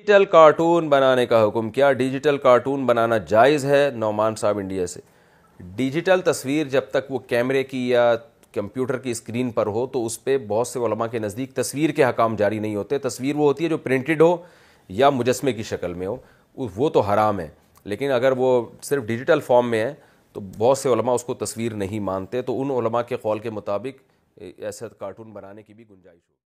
digital cartoon बनाने का हुक्म क्या डिजिटल कार्टून बनाना जायज़ है नौमान साहब इंडिया से डिजिटल तस्वीर जब तक वो कैमरे की या कंप्यूटर की स्क्रीन पर हो तो उस पर बहुत से वलमा के नज़दीक तस्वीर के हकाम जारी नहीं होते तस्वीर वो होती है जो प्रिंटेड हो या मुजस्मे की शक्ल में हो वो तो हराम है लेकिन अगर वो सिर्फ डिजिटल फॉर्म में है तो बहुत से उलमा उसको तस्वीर नहीं मानते तो उन के कौल के मुताबिक ऐसा कार्टून बनाने की भी गुंजाइश हो